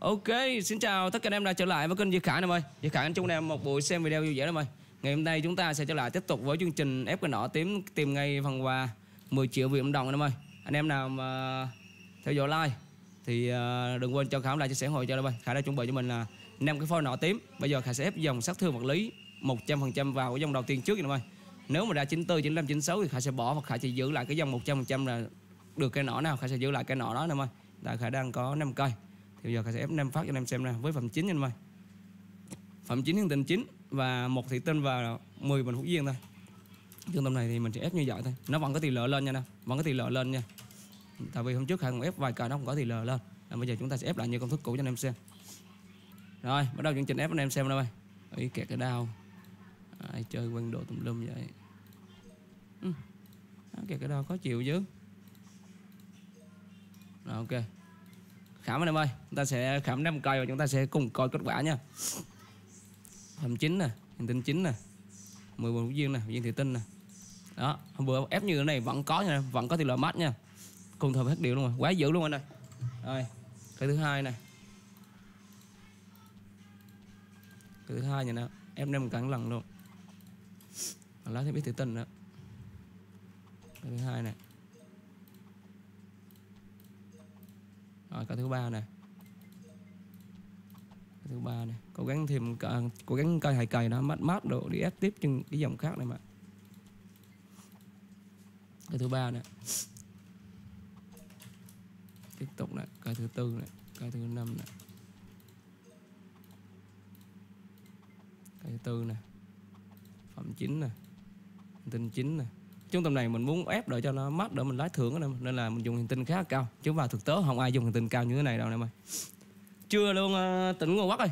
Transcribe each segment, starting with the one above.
Ok, xin chào tất cả anh em đã trở lại với kênh Diệp Khải em ơi Diệp Khải anh chúc anh em một buổi xem video vui vẻ em ơi Ngày hôm nay chúng ta sẽ trở lại tiếp tục với chương trình ép cái nỏ tím tìm ngay phần quà 10 triệu Việt Nam đồng em ơi Anh em nào mà theo dõi like thì ờ, đừng quên cho Khải lại chia sẻ hội cho em ơi Khải đã chuẩn bị cho mình là năm cái phôi nỏ tím Bây giờ Khải sẽ ép dòng sát thương vật lý 100% vào cái dòng đầu tiên trước em ơi Nếu mà ra 94, 95, 96 thì Khải sẽ bỏ và Khải sẽ giữ lại cái dòng 100% là được cái nỏ nào Khải sẽ giữ lại cái nỏ đó em ơi Tại Khải đang có 5 cây thì bây giờ sẽ ép nam phát cho anh em xem nè với phẩm chính anh em ơi phẩm chính hiện tình chính và một thị tinh và 10 bình hữu duyên thôi trung tâm này thì mình sẽ ép như vậy thôi nó vẫn có tỷ lệ lên nha nè vẫn có tỷ lệ lên nha tại vì hôm trước hai cũng ép vài cờ nó cũng có tỷ lệ lên à, bây giờ chúng ta sẽ ép lại như công thức cũ cho anh em xem rồi bắt đầu chương trình ép anh em xem nè ơi ý kẹt cái đau ai chơi quen đồ tùm lum vậy ừ. kẹt cái đau khó chịu chứ rồi ok khảm anh em ơi chúng ta sẽ khảm năm cây và chúng ta sẽ cùng coi kết quả nha hầm chín nè hành tinh chín nè 14 bốn viên nè viên thủy tinh nè đó hôm bữa ép như thế này vẫn có nha vẫn có thì loại mắt nha cùng thời hết điều luôn rồi quá dữ luôn anh ơi rồi cái thứ hai này cái thứ hai nha, nè em đem cắn lần luôn lá thì biết thủy tinh đó cái thứ hai này rồi cỡ thứ ba nè cỡ thứ ba nè cố gắng thêm à, cố gắng coi hài cày nó mát mát độ đi ép tiếp trên cái dòng khác này mà cỡ thứ ba nè tiếp tục nè cỡ thứ tư nè cỡ thứ năm nè cỡ thứ tư nè phẩm chính nè tin chính nè trung tâm này mình muốn ép đợi cho nó mát đỡ mình lái thưởng anh nên là mình dùng hành tinh khá là cao chứ vào thực tế không ai dùng hành tinh cao như thế này đâu anh em ơi chưa luôn uh, tỉnh ngồi quắc ơi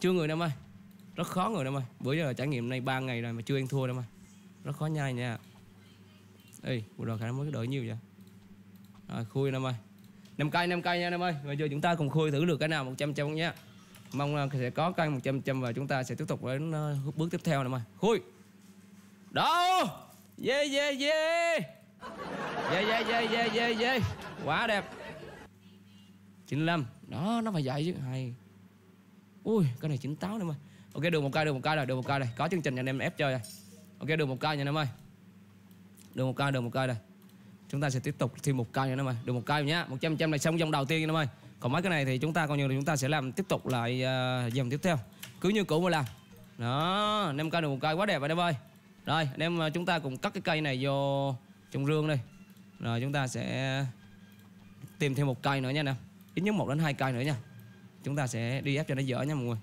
chưa người em ơi rất khó người em ơi bữa giờ trải nghiệm này 3 ngày rồi mà chưa ăn thua em ơi rất khó nhai nha ê bộ đồ khả năng mới đợi nhiều vậy à, khui em ơi năm cây năm cây nha em ơi bây giờ chúng ta cùng khui thử được cái nào 100 trăm nha mong à, sẽ có cây 100 trăm và chúng ta sẽ tiếp tục đến à, bước tiếp theo em ơi khui đâu Yeah yeah yeah Yeah yeah yeah yeah yeah yeah Quá đẹp 95 Đó nó phải dạy chứ Hay Ui cái này 98 nữa mà Ok được một cây được một cây rồi được một cây rồi Có chương trình anh em ép chơi rồi Ok được một cây nha em ơi Được một cây được một cây rồi Chúng ta sẽ tiếp tục thêm một cây nha em ơi Được một cây nhá 100 trăm này xong dòng đầu tiên nha em ơi Còn mấy cái này thì chúng ta coi như là chúng ta sẽ làm tiếp tục lại uh, ờ, dòng tiếp theo Cứ như cũ mà làm Đó 5 cây được một cây quá đẹp rồi em ơi rồi anh em à, chúng ta cùng cắt cái cây này vô trong rương đây Rồi chúng ta sẽ tìm thêm một cây nữa nha nè. em Ít nhất một đến hai cây nữa nha Chúng ta sẽ đi ép cho nó dở nha mọi người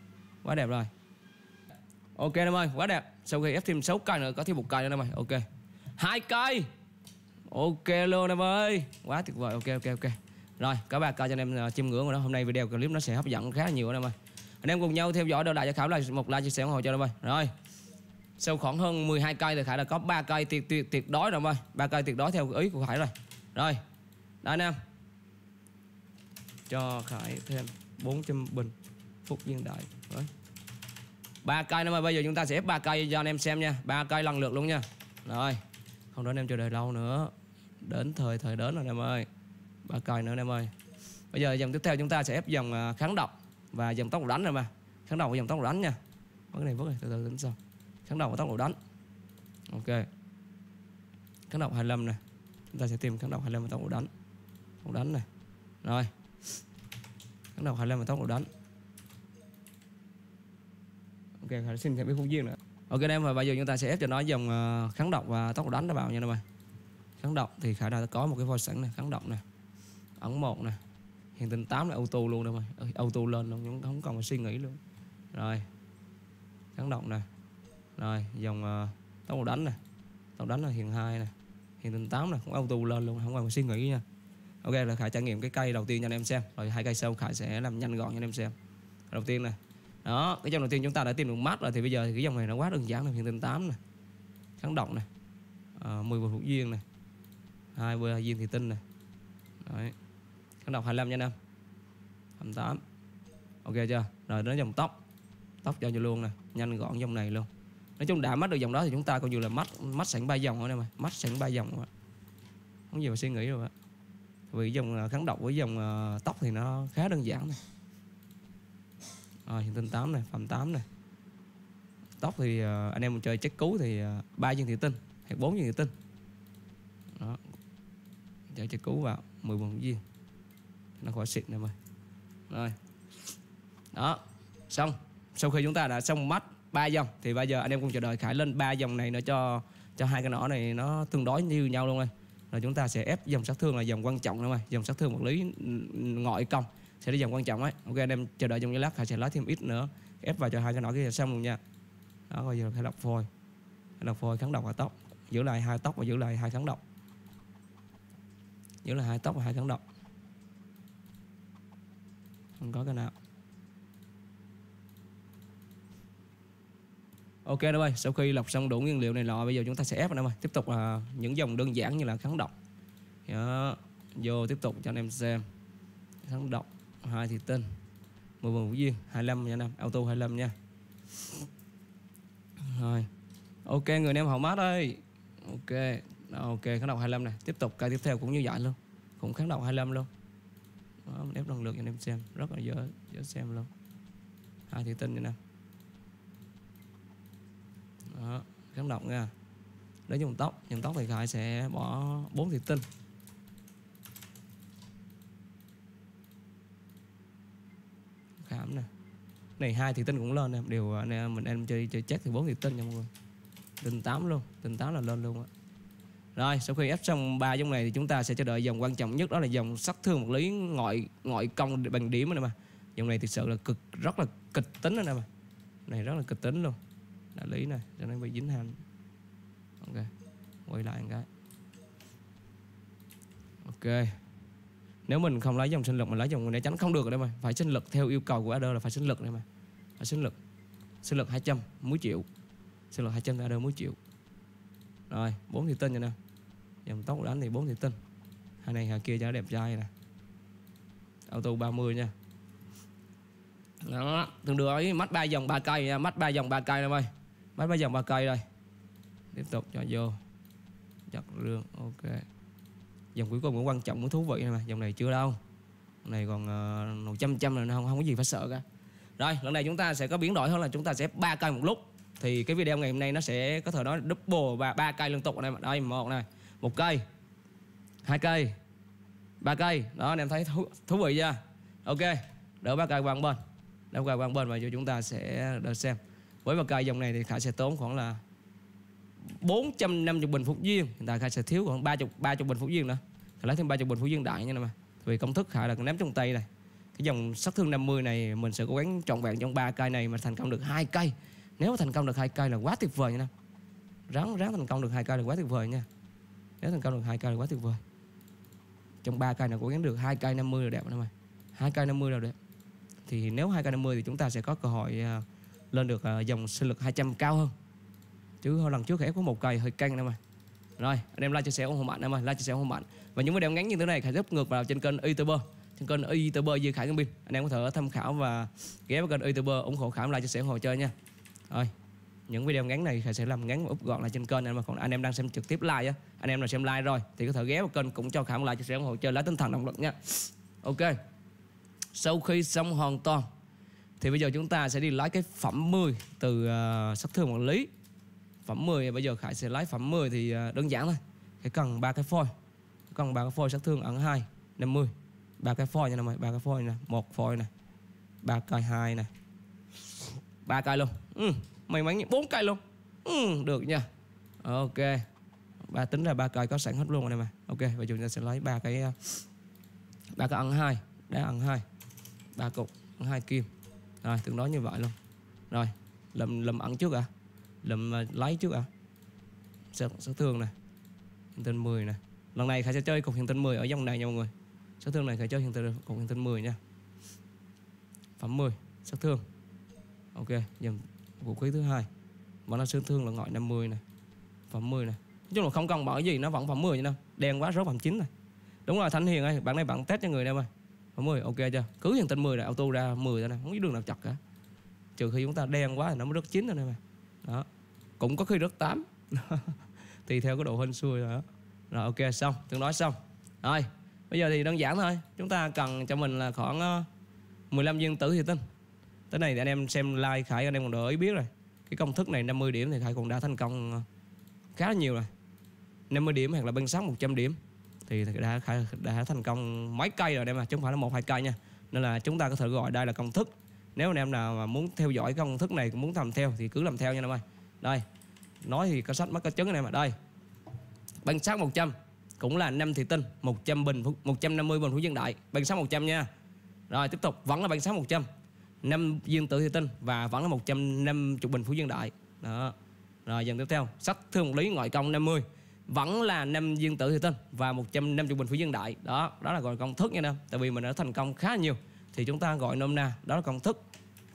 Quá đẹp rồi Ok em ơi quá đẹp Sau khi ép thêm 6 cây nữa có thêm một cây nữa em ơi Ok hai cây Ok luôn em ơi Quá tuyệt vời ok ok ok Rồi các ba cây cho anh em à, chim ngưỡng rồi đó Hôm nay video clip nó sẽ hấp dẫn khá nhiều anh em ơi Anh em cùng nhau theo dõi đồ đại cho Khảo là một like chia sẻ ủng hộ cho anh em ơi Rồi sau khoảng hơn 12 cây thì Khải đã có ba cây tuyệt tuyệt tuyệt đối rồi mọi người ba cây tuyệt đối theo ý của Khải rồi rồi đó anh em cho Khải thêm 400 bình phúc viên đại rồi ba cây nữa mà bây giờ chúng ta sẽ ép ba cây cho anh em xem nha ba cây lần lượt luôn nha rồi không đó anh em chờ đợi lâu nữa đến thời thời đến rồi anh em ơi ba cây nữa anh em ơi bây giờ dòng tiếp theo chúng ta sẽ ép dòng à, kháng độc và dòng tốc đánh rồi mà kháng độc và dòng tốc đánh nha cái này vứt này từ từ tính xong kháng động và tốc độ đánh ok kháng động 25 này chúng ta sẽ tìm kháng động 25 và tốc độ đánh tốc độ đánh này rồi kháng động 25 và tốc độ đánh ok hãy xin thêm cái khuôn viên nữa ok em và bây giờ chúng ta sẽ ép cho nó dòng ờ, kháng động và tốc độ đánh nó vào nha em ơi kháng động thì khả năng có một cái voi sẵn này kháng động này ấn một này hiện tình 8 là auto luôn đâu ơi ờ, auto lên luôn không cần phải suy nghĩ luôn rồi kháng động này rồi dòng uh, tốc độ đánh này tốc đánh là hiện hai này hiện tinh tám này cũng auto lên luôn không cần phải suy nghĩ nha ok là khải trải nghiệm cái cây đầu tiên cho anh em xem rồi hai cây sau khải sẽ làm nhanh gọn cho anh em xem đầu tiên này đó cái dòng đầu tiên chúng ta đã tìm được mát rồi thì bây giờ thì cái dòng này nó quá đơn giản là hiện tinh tám này kháng động này ờ, mười 10 bột hữu duyên này hai vừa duyên thị tinh này đấy kháng động hai mươi lăm nha anh em 28 ok chưa rồi đến dòng tóc tóc cho vô luôn nè nhanh gọn dòng này luôn nói chung đã mất được dòng đó thì chúng ta coi như là mất mất sẵn ba dòng rồi em mà mất sẵn ba dòng rồi không gì mà suy nghĩ rồi ạ vì dòng à, kháng độc với dòng à, tóc thì nó khá đơn giản này à, hiện tinh 8 này phẩm 8 này tóc thì à, anh em mình chơi chất cứu thì ba viên thủy tinh hay bốn viên thủy tinh đó chơi chất cứu vào 11 viên nó khỏi xịn em ơi rồi đó xong sau khi chúng ta đã xong mắt ba dòng thì bây giờ anh em cùng chờ đợi khải lên ba dòng này nữa cho cho hai cái nỏ này nó tương đối như nhau luôn rồi rồi chúng ta sẽ ép dòng sát thương là dòng quan trọng luôn ơi dòng sát thương vật lý ngoại công sẽ là dòng quan trọng ấy ok anh em chờ đợi trong giây lát khải sẽ lấy thêm ít nữa ép vào cho hai cái nỏ kia xong luôn nha đó bây giờ phải lọc phôi lọc phôi kháng độc và tóc giữ lại hai tóc và giữ lại hai kháng độc giữ lại hai tóc và hai kháng độc không có cái nào ok đâu ơi sau khi lọc xong đủ nguyên liệu này lọ bây giờ chúng ta sẽ ép vào em ơi tiếp tục là những dòng đơn giản như là kháng độc đó. vô tiếp tục cho anh em xem kháng độc hai thì tên mười mười viên 25 nha anh em auto 25 nha rồi ok người anh em hậu mát ơi ok đó, ok kháng độc 25 này tiếp tục cái tiếp theo cũng như vậy luôn cũng kháng độc 25 luôn đó, mình ép lần lượt cho anh em xem rất là dễ dễ xem luôn hai thì tinh nha anh em đó, rắn động nha để dùng tóc dùng tóc thì khải sẽ bỏ bốn thủy tinh khám nè này hai thủy tinh cũng lên em đều anh à, em mình em chơi chơi chết thì bốn thủy tinh nha mọi người tinh tám luôn tinh tám là lên luôn á rồi sau khi ép xong ba dòng này thì chúng ta sẽ chờ đợi dòng quan trọng nhất đó là dòng sắc thương một lý ngoại ngoại công bằng điểm nè mà dòng này thực sự là cực rất là kịch tính nè mà này rất là kịch tính luôn đại lý này cho nên bị dính hàng ok quay lại cái ok nếu mình không lấy dòng sinh lực mình lấy dòng né tránh không được đâu đấy mà phải sinh lực theo yêu cầu của adder là phải sinh lực đây mà phải sinh lực sinh lực 200 muối triệu sinh lực 200 adder muối triệu rồi bốn thì tinh rồi nè dòng tóc đánh thì bốn thì tinh hai này hai kia cho đẹp trai nè auto 30 nha đó tương đương ấy mắt ba dòng ba cây mắt ba dòng ba cây em mày Máy ba dòng ba cây đây Tiếp tục cho vô Chặt rương ok Dòng cuối cùng cũng quan trọng cũng thú vị này mà Dòng này chưa đâu Dòng này còn một ờ, trăm trăm là không, không có gì phải sợ cả Rồi lần này chúng ta sẽ có biến đổi hơn là chúng ta sẽ ba cây một lúc Thì cái video ngày hôm nay nó sẽ có thể nói double và ba cây liên tục này Đây một này một cây hai cây ba cây đó anh em thấy thú, thú vị chưa ok đỡ ba cây qua bên đỡ ba cây qua bên và cho chúng ta sẽ đợi xem với bậc cây dòng này thì khả sẽ tốn khoảng là 450 bình phục duyên hiện tại khả sẽ thiếu khoảng 30 30 bình phục duyên nữa khả lấy thêm 30 bình phục duyên đại nha nè mà vì công thức khả là nắm trong tay này cái dòng sát thương 50 này mình sẽ cố gắng trọn vẹn trong ba cây này mà thành công được hai cây nếu mà thành công được hai cây là quá tuyệt vời nha nè ráng ráng thành công được hai cây là quá tuyệt vời nha nếu thành công được hai cây là quá tuyệt vời trong ba cây này cố gắng được hai cây 50 là đẹp nè mà hai cây 50 là đẹp thì nếu hai cây 50 thì chúng ta sẽ có cơ hội uh, lên được ờ, dòng sinh lực 200 cao hơn chứ hồi lần trước khẽ có một cây hơi căng em ơi rồi anh em like chia sẻ ủng hộ mạnh em ơi like chia sẻ ủng hộ mạnh và những video ngắn như thế này khải rất ngược vào trên kênh youtuber trên kênh youtuber dư khải ngân pin anh em có thể tham khảo và ghé vào kênh youtuber ủng hộ khải like chia sẻ ủng hộ chơi nha rồi những video ngắn này khải sẽ làm ngắn và úp gọn lại trên kênh anh mà còn anh em đang xem trực tiếp live á anh em nào xem live rồi thì có thể ghé vào kênh cũng cho khải một like chia sẻ ủng hộ chơi lá tinh thần động lực nha ok sau khi xong hoàn toàn thì bây giờ chúng ta sẽ đi lái cái phẩm 10 từ uh, ờ, sát thương quản lý. Phẩm 10 bây giờ Khải sẽ lái phẩm 10 thì uh, đơn giản thôi. Cái cần ba cái phôi. Cần ba cái phôi sắc thương ẩn 2 50. Ba cái phôi nha mọi người ba cái phôi nè, một phôi nè. Ba cây hai nè. Ba cây luôn. Ừ, may mắn bốn cây luôn. Ừ, được nha. Ok. Ba tính là ba cây có sẵn hết luôn rồi này mà. Ok, và chúng ta sẽ lấy ba cái ờ, ba cái ẩn 2, đá ẩn 2. Ba cục ẩn 2 kim rồi tương đối như vậy luôn rồi lầm lầm ẩn trước à lầm à, lấy trước à sát, sát thương này hiện tinh 10 này lần này khải sẽ chơi cục hiện tinh 10 ở dòng này nha mọi người sát thương này khải chơi hiện tinh cục hiện tinh 10 nha phẩm 10 sát thương ok dầm vũ khí thứ hai mà nó sát thương là ngọi 50 này phẩm 10 này nói chung là không cần bỏ gì nó vẫn phẩm 10 nha đen quá rớt phẩm 9 này đúng rồi thánh hiền ơi bạn này bạn test cho người em ơi 10 ok chưa cứ dàn tinh 10 là auto ra 10 ra nè không có đường nào chặt cả trừ khi chúng ta đen quá thì nó mới rớt chín thôi nè mà đó cũng có khi rớt 8 tùy theo cái độ hên xui rồi đó rồi ok xong tương đối xong rồi bây giờ thì đơn giản thôi chúng ta cần cho mình là khoảng 15 ờ, viên tử thì tinh tới này thì anh em xem like khải anh em còn đợi biết rồi cái công thức này 50 điểm thì khải cũng đã thành công ờ, khá là nhiều rồi 50 điểm hoặc là bên 6 100 điểm thì đã đã thành công mấy cây rồi đây mà chứ không phải là một hai cây nha nên là chúng ta có thể gọi đây là công thức nếu anh em nào mà muốn theo dõi công thức này cũng muốn làm theo thì cứ làm theo nha em ơi đây nói thì có sách mất có chứng anh em ạ đây bằng sát 100 cũng là năm thị tinh 100 bình 150 bình phú dân đại bằng sát 100 nha rồi tiếp tục vẫn là bằng sát 100 năm viên tử thị tinh và vẫn là 150 bình phú dân đại đó rồi dần tiếp theo sách thương lý ngoại công 50 vẫn là năm dương tử thủy tinh và 150 bình phủ dương đại đó đó là gọi công thức nha nam tại vì mình đã thành công khá nhiều thì chúng ta gọi nôm na đó là công thức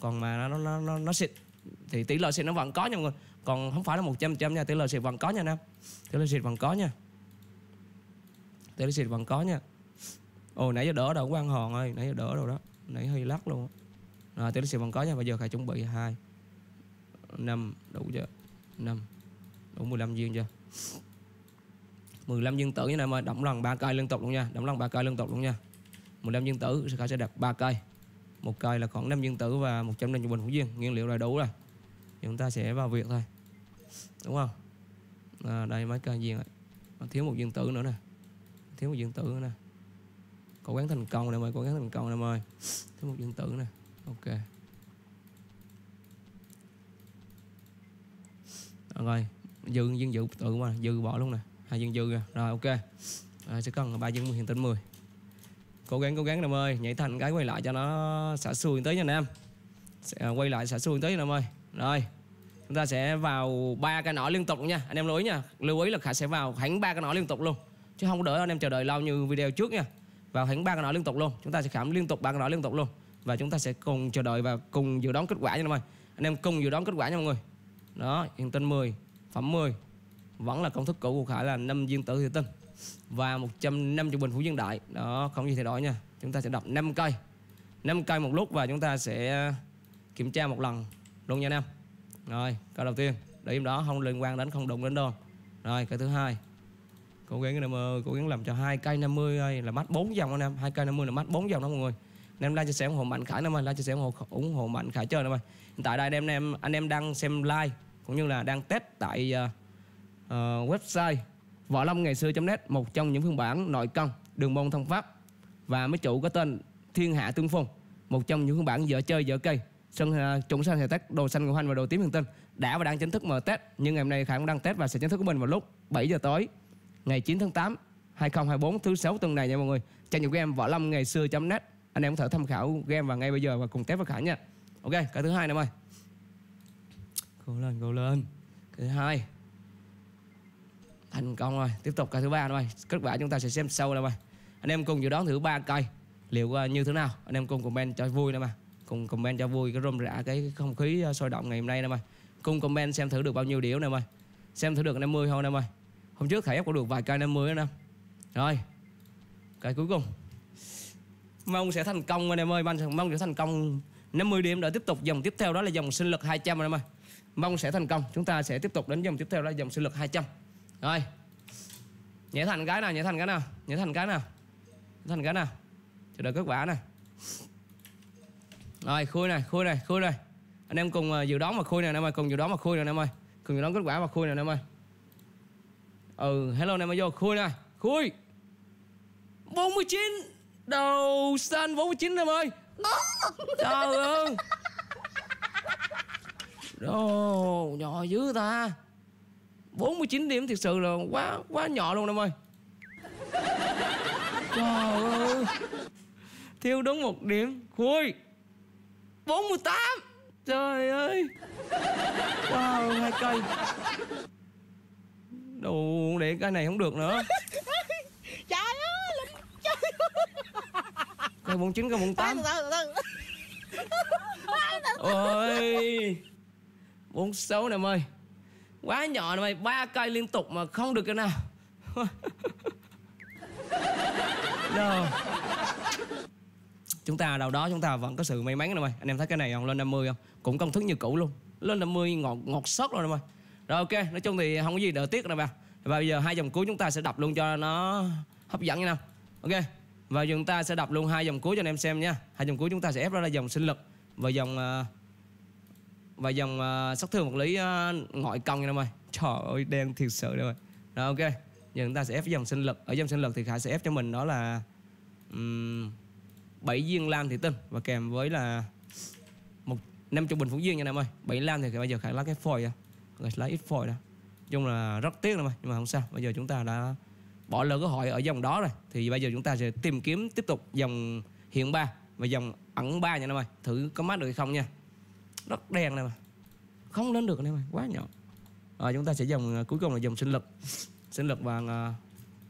còn mà nó nó nó, nó xịt thì tỷ lệ xịt nó vẫn có nha mọi người còn không phải là 100 trăm nha tỷ lệ xịt vẫn có nha nam tỷ lệ xịt vẫn có nha tỷ lệ xịt vẫn có nha ồ nãy giờ đỡ đầu quan hòn ơi nãy giờ đỡ rồi đó nãy hơi lắc luôn rồi tỷ lệ xịt vẫn có nha bây giờ phải chuẩn bị hai năm đủ chưa năm đủ 15 viên chưa 15 dương tử như này mà đóng lần ba cây liên tục luôn nha đóng lần ba cây liên tục luôn nha 15 dương tử sẽ sẽ đặt ba cây một cây là khoảng 5 dương tử và 100 đồng bình hữu duyên nguyên liệu đầy đủ rồi chúng ta sẽ vào việc thôi đúng không à, đây mấy cây viên rồi thiếu một dương tử nữa nè thiếu một dương tử nữa nè cố gắng thành công nè mời cố gắng thành công nè mời thiếu một dương tử nè ok rồi dư dương dự tự mà dư bỏ luôn nè hai dân dư rồi ok à, sẽ cần ba dân hiện tính 10 cố gắng cố gắng nam ơi nhảy thành cái quay lại cho nó xả xuôi tới nha em sẽ à, quay lại xả xuôi tới nam ơi rồi chúng ta sẽ vào ba cái nỏ liên tục nha anh em lưu ý nha lưu ý là khả sẽ vào hẳn ba cái nỏ liên tục luôn chứ không đỡ anh em chờ đợi lâu như video trước nha vào hẳn ba cái nỏ liên tục luôn chúng ta sẽ khảm liên tục ba cái nỏ liên tục luôn và chúng ta sẽ cùng chờ đợi và cùng dự đoán kết quả nha mọi người anh em cùng dự đoán kết quả nha mọi người đó hiện tinh 10 phẩm 10 vẫn là công thức cũ của Khải là 5 viên tử thủy tinh và 150 bình phủ dương đại đó không gì thay đổi nha chúng ta sẽ đọc 5 cây 5 cây một lúc và chúng ta sẽ à, kiểm tra một lần luôn nha anh em rồi câu đầu tiên để điểm đó không liên quan đến không đụng đến đâu rồi cái thứ hai cố gắng anh em cố gắng làm cho hai cây 50 ơi là mắt 4 dòng anh em hai cây 50 là mắt 4 dòng đó mọi người anh em đang chia sẻ ủng hộ mạnh khải anh em đang chia sẻ ủng hộ ủng hộ mạnh khải chơi anh em ơi tại đây anh em anh em đang xem live cũng như là đang test tại uh, uh, website võ lâm ngày xưa net một trong những phiên bản nội công đường môn thông pháp và máy chủ có tên thiên hạ tương phong một trong những phiên bản dở chơi dở cây sân uh, ờ, trụng sân hệ tết đồ xanh ngọc hành và đồ tím hương tinh đã và đang chính thức mở tết nhưng ngày hôm nay khải cũng đang tết và sẽ chính thức của mình vào lúc 7 giờ tối ngày 9 tháng 8 2024 thứ sáu tuần này nha mọi người trang những game võ lâm ngày xưa net anh em có thể tham khảo game và ngay bây giờ và cùng test với khải nha ok cái thứ hai nè em ơi cố lên cố lên cái thứ hai thành công rồi tiếp tục cái thứ ba rồi kết quả chúng ta sẽ xem sâu đâu ơi anh em cùng dự đoán thứ ba coi liệu à, như thế nào anh em cùng comment cho vui đâu mà cùng comment cho vui cái rôm rã cái không khí à, sôi động ngày hôm nay đâu mà cùng comment xem thử được bao nhiêu điểm nè ơi xem thử được 50 không em ơi hôm trước thầy ép có được vài cây 50 đó em rồi cây cuối cùng mong sẽ thành công anh em ơi mong, mong sẽ thành công 50 điểm rồi tiếp tục dòng tiếp theo đó là dòng sinh lực 200 anh em ơi mong sẽ thành công chúng ta sẽ tiếp tục đến dòng tiếp theo đó là dòng sinh lực 200 rồi Nhé thành cái nào, nhé thành cái nào Nhé thành cái nào Nhé thành cái nào Chờ đợi kết quả nè Rồi khui này, khui này, khui này Anh em cùng ờ, dự đoán mà khui nè anh em ơi Cùng dự đoán mà khui nè anh em ơi Cùng dự đoán kết quả mà khui nè anh em ơi Ừ, hello anh em ơi vô khui nè Khui 49 Đầu xanh 49 em ơi Trời ơi Đồ nhỏ dữ ta 49 điểm thực sự là quá quá nhỏ luôn em ơi Trời ơi Thiếu đúng một điểm Khui 48 Trời ơi Wow hai cây Đủ để cái này không được nữa Trời ơi là... Trời ơi Cây 49 cây 48 Ôi 46 nè em ơi quá nhỏ mày ba cây liên tục mà không được cái nào Đâu. chúng ta đâu đó chúng ta vẫn có sự may mắn nè mày anh em thấy cái này không lên 50 không cũng công thức như cũ luôn lên 50 ngọt ngọt sớt rồi nè mày rồi ok nói chung thì không có gì đỡ tiếc nè bà và bây giờ hai dòng cuối chúng ta sẽ đọc luôn cho nó hấp dẫn như nào ok và chúng ta sẽ đọc luôn hai dòng cuối cho anh em xem nha hai dòng cuối chúng ta sẽ ép ra là dòng sinh lực và dòng uh, và dòng uh, sát thương vật lý uh, ngoại công nha em ơi trời ơi đen thiệt sự đâu ơi rồi ok giờ chúng ta sẽ ép dòng sinh lực ở dòng sinh lực thì khải sẽ ép cho mình đó là um, 7 viên lam thủy tinh và kèm với là một năm chục bình phú duyên nha em ơi bảy lam thì bây giờ khải lấy cái phổi ra rồi lấy ít phổi đó chung là rất tiếc em ơi nhưng mà không sao bây giờ chúng ta đã bỏ lỡ cơ hội ở dòng đó rồi thì bây giờ chúng ta sẽ tìm kiếm tiếp tục dòng hiện ba và dòng ẩn ba nha em ơi thử có mát được hay không nha rất đèn này mà không lên được này mà quá nhỏ à, chúng ta sẽ dòng à, cuối cùng là dòng sinh lực sinh lực bằng uh,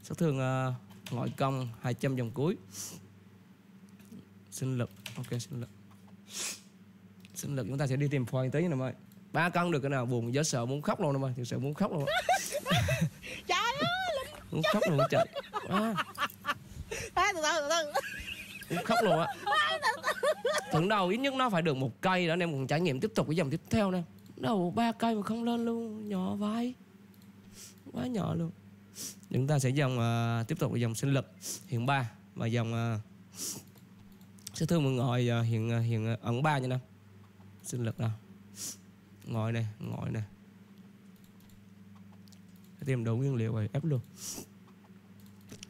sát thương uh, ngoại công 200 dòng cuối sinh lực ok sinh lực sinh lực chúng ta sẽ đi tìm phoi tí nè mọi ba cân được cái nào buồn dễ sợ muốn khóc luôn nè mọi thực sự muốn khóc luôn trời ơi muốn khóc luôn trời à. à, từ từ từ từ khóc luôn á tưởng đầu ít nhất nó phải được một cây đó anh em còn trải nghiệm tiếp tục cái dòng tiếp theo nè đầu ba cây mà không lên luôn nhỏ vai quá nhỏ luôn chúng ta sẽ dòng uh, à, tiếp tục với dòng sinh lực hiện ba và dòng uh, à, sẽ thương một ngồi uh, à, hiện uh, hiện uh, ẩn ba như nào sinh lực nào ngồi này ngồi này tìm đủ nguyên liệu rồi ép luôn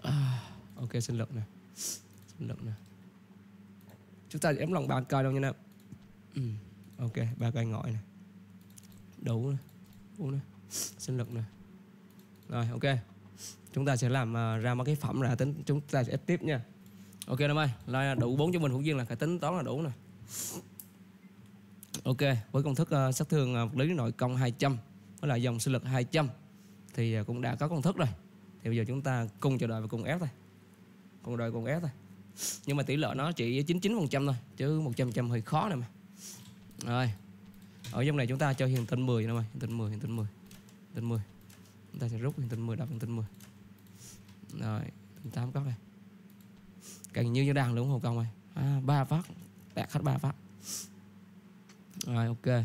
à, ok sinh lực nè sinh lực nè chúng ta đếm lòng bàn cờ đâu nha nè ừ. ok ba cây ngọi này, đủ nè đủ nè sinh lực này, rồi ok chúng ta sẽ làm uh, ra một cái phẩm là tính chúng ta sẽ tiếp nha ok năm ơi là đủ bốn cho mình hữu duyên là phải tính toán là đủ nè ok với công thức uh, sát thương uh, vật lý nội công 200 với là dòng sinh lực 200 thì cũng đã có công thức rồi thì bây giờ chúng ta cùng chờ đợi và cùng ép thôi cùng đợi cùng ép thôi nhưng mà tỷ lệ nó chỉ 99% thôi chứ 100% hơi khó nè mà rồi ở trong này chúng ta cho hiện tinh 10 nè mày hiền tinh 10 hiện tinh 10 hiền tinh 10 chúng ta sẽ rút hiện tinh 10 đọc hiện tinh 10 rồi tinh 8 cóc này càng như như đang đúng không công mày à, 3 phát đạt hết 3 phát rồi ok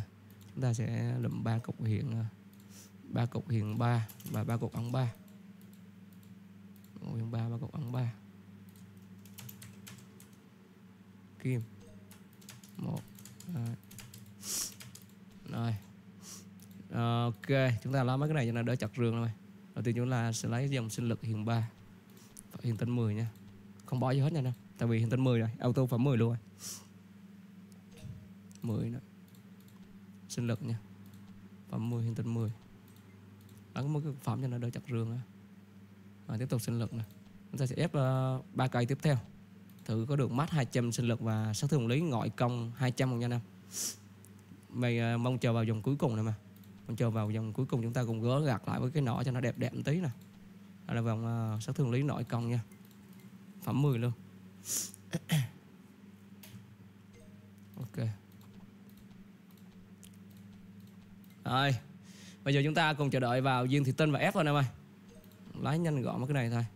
chúng ta sẽ lụm ba cục hiện à, ba cục hiện 3 và ba cục ăn 3 cục hiện 3 ba cục ăn 3 kim một hai. rồi ờ, ok chúng ta làm mấy cái này cho nó đỡ chặt rương rồi. đầu tiên chúng ta sẽ lấy dòng sinh lực hiện ba, hiện tinh 10 nha không bỏ gì hết nha nè tại vì hiện tinh 10 rồi auto phẩm 10 luôn rồi 10 nữa sinh lực nha phẩm 10 hiện tinh 10 đánh một cái phẩm cho nó đỡ chặt rương rồi tiếp tục sinh lực nè chúng ta sẽ ép ờ, ba uh, cây tiếp theo thử có được mát 200 sinh lực và sát thương lý ngoại công 200 không nha nam mày ờ, mong chờ vào vòng cuối cùng này mà mong chờ vào vòng cuối cùng chúng ta cùng gỡ gạt lại với cái nỏ cho nó đẹp đẹp một tí nè đó là vòng uh, ờ, sát thương lý nội công nha phẩm 10 luôn ok rồi bây giờ chúng ta cùng chờ đợi vào viên thị tinh và ép thôi em ơi lái nhanh gọn mấy cái này thôi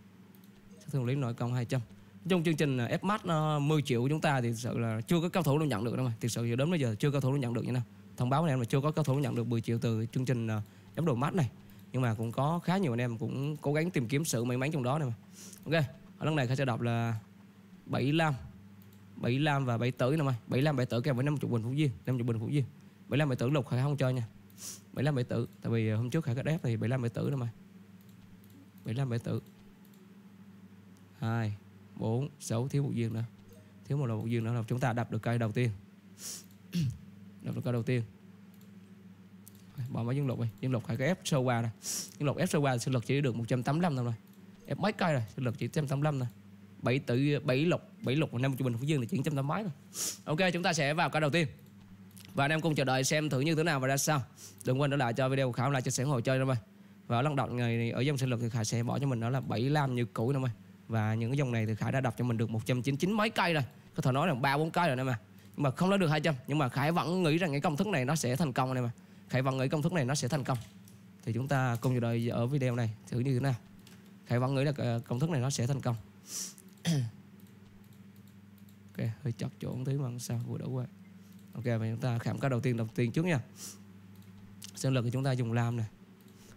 sát thương lý nội công 200 trong chương trình ép FMAT 10 triệu của chúng ta thì sự là chưa có cao thủ nào nhận được đâu mà thực sự giờ đến bây giờ chưa cao thủ nào nhận được như nào thông báo với em là chưa có cao thủ nhận được 10 triệu từ chương trình giám ờ, đồ mát này nhưng mà cũng có khá nhiều anh em cũng cố gắng tìm kiếm sự may mắn trong đó này mà ok ở lần này khai sẽ đọc là 75 75 và 7 tử năm ơi 75 7 tử kèm với 50 bình phú viên 50 bình phú viên 75 7 tử lục khả không chơi nha 75 7 tử tại vì ờ, hôm trước khai có đép thì 75 7 tử năm ơi 75 7 tử 2 4, 6 thiếu một viên nữa thiếu một là một viên nữa là chúng ta đập được cây đầu tiên đập được cây đầu tiên bỏ mấy dân lục đi dân lục hãy cái ép sâu qua này dân lục ép sâu qua sinh lực chỉ được 185 thôi rồi ép mấy cây rồi sinh lực chỉ 185 thôi bảy tự bảy lục bảy lục năm trung bình của dương là chỉ 180 mấy thôi ok chúng ta sẽ vào cây đầu tiên và anh em cùng chờ đợi xem thử như thế nào và ra sao đừng quên để lại cho video khảo lại cho sẻ ủng chơi nha mọi và ở lần động ngày ở dân sinh lực thì khải sẽ bỏ cho mình đó là 7 lam như cũ nha mọi và những cái dòng này thì khải đã đọc cho mình được 199 mấy cây rồi có thể nói là ba bốn cây rồi em mà nhưng mà không nói được 200 nhưng mà khải vẫn nghĩ rằng cái công thức này nó sẽ thành công em mà khải vẫn nghĩ công thức này nó sẽ thành công thì chúng ta cùng chờ đợi ở video này thử như thế nào khải vẫn nghĩ là ờ, công thức này nó sẽ thành công ok hơi chật chỗ một tí mà sao vừa đủ rồi ok và chúng ta khảm cá đầu tiên đầu tiên trước nha sơn lực thì chúng ta dùng lam này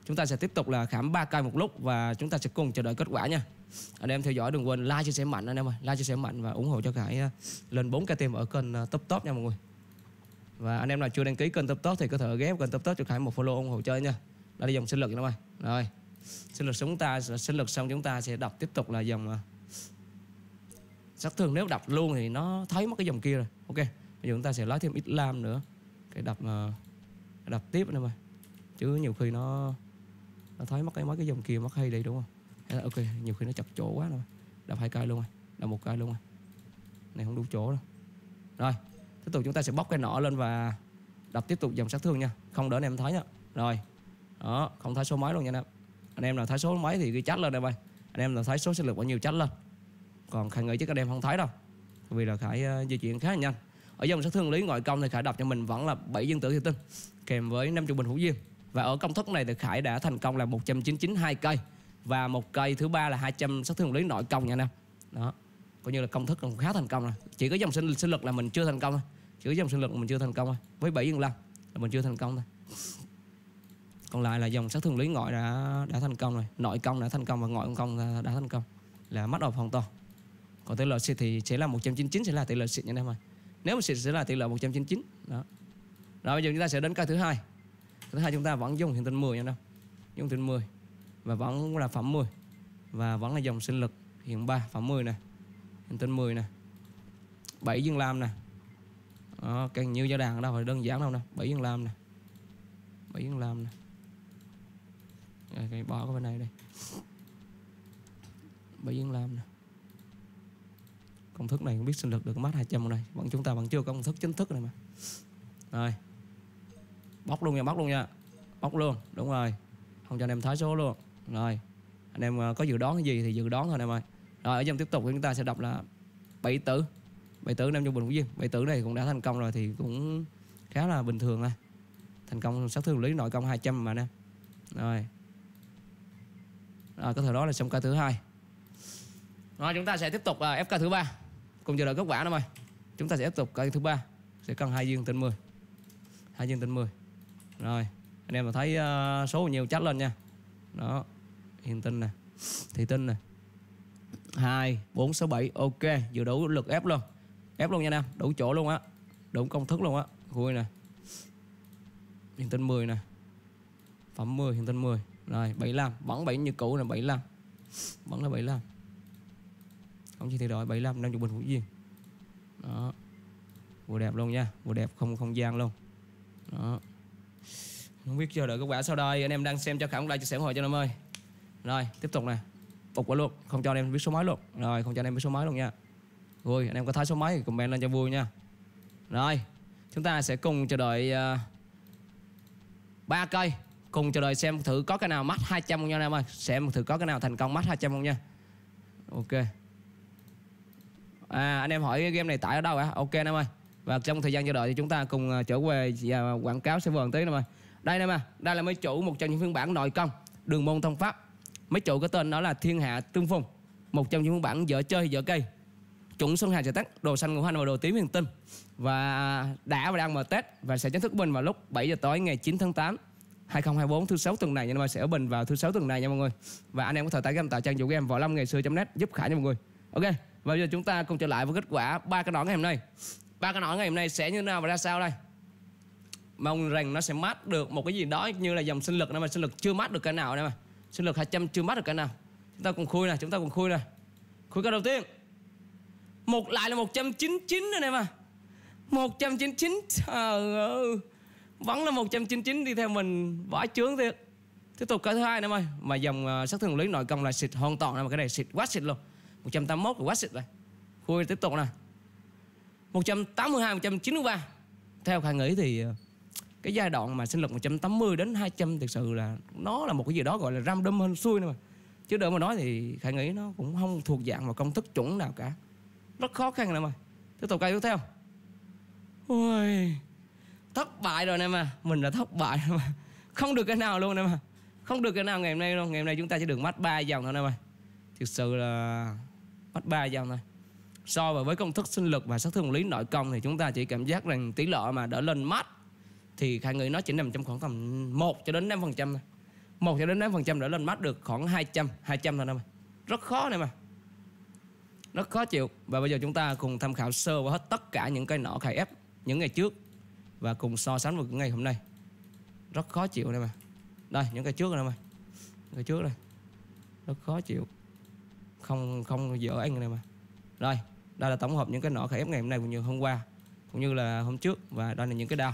chúng ta sẽ tiếp tục là khảm ba cây một lúc và chúng ta sẽ cùng chờ đợi kết quả nha anh em theo dõi đừng quên like chia sẻ mạnh anh em ơi like chia sẻ mạnh và ủng hộ cho khải à, lên 4 ktm ở kênh à, top top nha mọi người và anh em nào chưa đăng ký kênh top top thì có thể ghép kênh top top cho khải một follow ủng hộ chơi nha đây là dòng sinh lực nha mọi người rồi sinh lực chúng ta sinh lực xong chúng ta sẽ đọc tiếp tục là dòng à, sát thương nếu đọc luôn thì nó thấy mất cái dòng kia rồi ok bây giờ chúng ta sẽ lấy thêm ít lam nữa cái đọc đọc tiếp anh em ơi chứ nhiều khi nó nó thấy mất cái mấy cái dòng kia mất hay đi đúng không là ờ, ok nhiều khi nó chật chỗ quá rồi đập hai cây luôn rồi đập một cây luôn rồi này không đủ chỗ đâu rồi tiếp tục chúng ta sẽ bóc cái nỏ lên và đập tiếp tục dòng sát thương nha không đỡ anh em thấy nha rồi đó không thấy số mấy luôn nha anh em anh em nào thấy số mấy thì ghi chat lên đây bay anh em nào thấy số sinh lực bao nhiêu chat lên còn khải nghĩ chắc anh em không thấy đâu vì là khải uh, di chuyển khá là nhanh ở dòng sát thương lý ngoại công thì khải đập cho mình vẫn là 7 dương tử thiệt tinh kèm với năm 50 bình hữu viên và ở công thức này thì khải đã thành công là 199 hai cây và một cây thứ ba là 200 sát thương lý nội công nha anh em đó coi như là công thức còn khá thành công rồi chỉ có dòng sinh sinh lực là mình chưa thành công thôi chỉ có dòng sinh lực là mình chưa thành công thôi với bảy dương lâm là mình chưa thành công thôi còn lại là dòng sát thương lý ngoại đã đã thành công rồi nội công đã thành công và ngoại công đã, đã thành công là mắt ộp hoàn toàn còn tỷ lệ xịt thì sẽ là 199 sẽ là tỷ lệ xịt nha anh em ơi nếu mà xịt sẽ là tỷ lệ 199 đó rồi bây giờ chúng ta sẽ đến cây thứ hai thứ hai chúng ta vẫn dùng hiện tinh 10 nha anh em dùng tinh 10 và vẫn là phẩm 10 và vẫn là dòng sinh lực hiện 3 phẩm 10 nè hiện tinh 10 nè 7 dương lam nè đó, càng nhiều gia đàn đâu phải đơn giản đâu nè 7 dương lam nè 7 dương lam nè rồi, cái bỏ cái bên này đây 7 dương lam nè công thức này không biết sinh lực được mát 200 này vẫn chúng ta vẫn chưa có công thức chính thức này mà rồi bóc luôn nha bóc luôn nha bóc luôn đúng rồi không cho anh em thấy số luôn rồi anh em ờ, có dự đoán cái gì thì dự đoán thôi anh em ơi rồi ở trong tiếp tục chúng ta sẽ đọc là bảy tử bảy tử nam trong bình cũng gì bảy tử này cũng đã thành công rồi thì cũng khá là bình thường thôi thành công sát thương lý nội công 200 mà nè rồi rồi có thể đó là xong ca thứ hai rồi chúng ta sẽ tiếp tục uh, ờ, FK thứ ba cùng chờ đợi kết quả nữa mày chúng ta sẽ tiếp tục cái thứ ba sẽ cần hai dương tên 10 hai dương tên 10 rồi anh em mà thấy uh, số nhiều chắc lên nha đó hiện tinh nè thị tinh nè hai bốn sáu bảy ok vừa đủ lực ép luôn ép luôn nha nam đủ chỗ luôn á đủ công thức luôn á khui nè hiện tinh 10 nè phẩm 10 hiện tinh 10 rồi 75 vẫn 7 như cũ là 75 vẫn là 75 không chỉ thay đổi 75 đang chụp bình hữu duyên đó vừa đẹp luôn nha vừa đẹp không không gian luôn đó không biết chờ đợi kết quả sau đây anh em đang xem cho khẳng like chia sẻ hội cho nam ơi rồi tiếp tục này Phục quá luôn Không cho anh em biết số máy luôn Rồi không cho anh em biết số máy luôn nha Rồi anh em có thấy số máy thì comment lên cho vui nha Rồi Chúng ta sẽ cùng chờ đợi à, ba uh, cây Cùng chờ đợi xem thử có cái nào mắt 200 không nha anh em ơi Xem thử có cái nào thành công mắt 200 không nha Ok À anh em hỏi cái game này tải ở đâu ạ? Ok anh em ơi và trong thời gian chờ đợi thì chúng ta cùng à, trở về à, quảng cáo server tí nè mà đây nè mà đây là mấy chủ một trong những phiên bản nội công đường môn thông pháp mấy chỗ có tên đó là Thiên Hạ Tương Phùng một trong những môn bản dở chơi dở cây chuẩn xuân hà trời tết đồ xanh ngũ hành và đồ tím huyền tinh và đã và đang mở tết và sẽ chính thức bình vào lúc 7 giờ tối ngày 9 tháng 8 2024 thứ sáu tuần này nha mọi người sẽ ở bình vào thứ sáu tuần này nha mọi người và anh em có thể tải game tại trang chủ game võ lâm ngày xưa net giúp khả nha mọi người ok và bây giờ chúng ta cùng trở lại với kết quả ba cái nỏ ngày hôm nay ba cái nỏ ngày hôm nay sẽ như thế nào và ra sao đây mong rằng nó sẽ mát được một cái gì đó như là dòng sinh lực nhưng mà sinh lực chưa mát được cái nào đây mà sinh lực 200 chưa mất được cả nào chúng ta cùng khui nè chúng ta cùng khui nè khui cái đầu tiên một lại là 199 nữa em à 199 trời ơi vẫn là 199 đi theo mình vỏ chướng thiệt tiếp tục cái thứ hai em ơi mà dòng uh, sát thương lý nội công là xịt hoàn toàn mà cái này xịt quá xịt luôn 181 là quá xịt rồi khui tiếp tục nè 182 193 theo khả nghĩ thì uh, cái giai đoạn mà sinh lực 180 đến 200 thực sự là nó là một cái gì đó gọi là random hơn xuôi nữa mà chứ đỡ mà nói thì khải nghĩ nó cũng không thuộc dạng và công thức chuẩn nào cả rất khó khăn lắm mà tiếp tục cây tiếp theo ôi thất bại rồi nè mà mình là thất bại rồi mà không được cái nào luôn nè mà không được cái nào ngày hôm nay luôn ngày hôm nay chúng ta chỉ được mắt ba dòng thôi nè mà thực sự là mắt ba dòng thôi so với công thức sinh lực và sát thương lý nội công thì chúng ta chỉ cảm giác rằng tỷ lệ mà đỡ lên mắt thì khả ngữ nó chỉ nằm trong khoảng tầm 1 cho đến 5 phần trăm một cho đến 5 phần trăm đã lên mắt được khoảng 200 200 thôi mà rất khó này mà rất khó chịu và bây giờ chúng ta cùng tham khảo sơ và hết tất cả những cái nọ khai ép những ngày trước và cùng so sánh với ngày hôm nay rất khó chịu này mà đây những cái trước này mà cái trước đây rất khó chịu không không dở anh này mà rồi đây là tổng hợp những cái nọ khai ép ngày hôm nay cũng như hôm qua cũng như là hôm trước và đây là những cái đau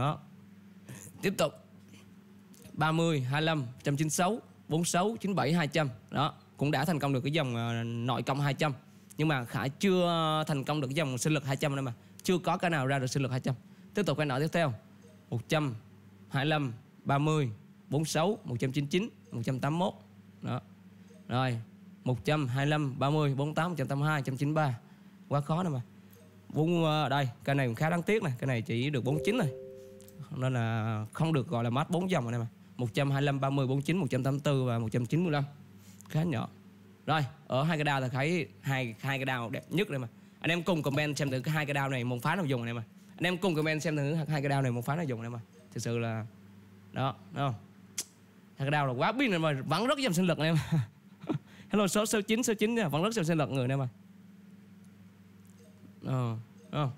đó tiếp tục 30 25 196 46 97 200 đó cũng đã thành công được cái dòng ờ, nội công 200 nhưng mà Khải chưa thành công được cái dòng sinh lực 200 đâu mà chưa có cái nào ra được sinh lực 200 tiếp tục cái nội tiếp theo 100 25 30 46 199 181 đó rồi 125 30 48 182 193 quá khó nữa mà bốn ờ, đây cái này cũng khá đáng tiếc này cái này chỉ được 49 thôi nên là không được gọi là mát 4 dòng anh em ạ 125, 30, 49, 184 và 195 khá nhỏ rồi ở hai cái đao thì thấy hai hai cái đao đẹp nhất đây mà anh em cùng comment xem thử cái hai cái đao này môn phá nào dùng anh em ạ anh em cùng comment xem thử hai cái đao này môn phá nào dùng anh em ạ thực sự là đó đúng không hai cái đao là quá pin rồi mà vẫn rất dòng sinh lực anh em hello số số chín số chín vẫn rất dòng sinh lực người anh em ạ ờ, ờ.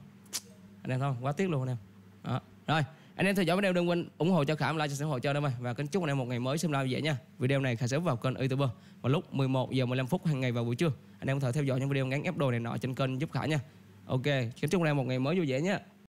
anh em không quá tiếc luôn anh em đó. rồi anh em theo dõi video đừng quên ủng hộ cho khảm like chia sẻ hộ cho đó mà và kính chúc anh em một ngày mới xem live dễ nha video này khả sẽ vào kênh youtube vào lúc 11 giờ 15 phút hàng ngày vào buổi trưa anh em có thể theo dõi những video ngắn ép đồ này nọ trên kênh giúp khả nha ok kính chúc anh em một ngày mới vui vẻ nhé